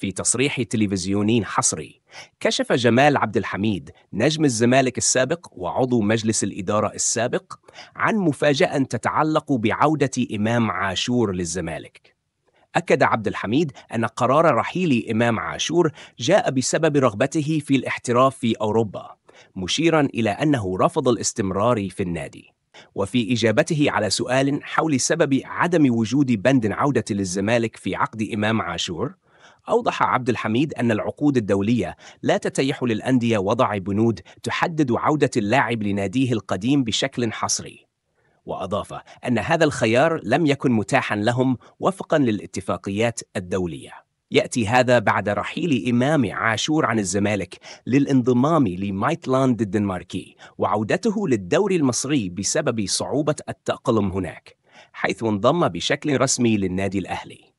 في تصريح تلفزيوني حصري كشف جمال عبد الحميد نجم الزمالك السابق وعضو مجلس الإدارة السابق عن مفاجأة تتعلق بعودة إمام عاشور للزمالك أكد عبد الحميد أن قرار رحيل إمام عاشور جاء بسبب رغبته في الاحتراف في أوروبا مشيرا إلى أنه رفض الاستمرار في النادي وفي إجابته على سؤال حول سبب عدم وجود بند عودة للزمالك في عقد إمام عاشور أوضح عبد الحميد أن العقود الدولية لا تتيح للأندية وضع بنود تحدد عودة اللاعب لناديه القديم بشكل حصري. وأضاف أن هذا الخيار لم يكن متاحا لهم وفقا للاتفاقيات الدولية. يأتي هذا بعد رحيل إمام عاشور عن الزمالك للانضمام لمايتلاند الدنماركي وعودته للدوري المصري بسبب صعوبة التأقلم هناك، حيث انضم بشكل رسمي للنادي الأهلي.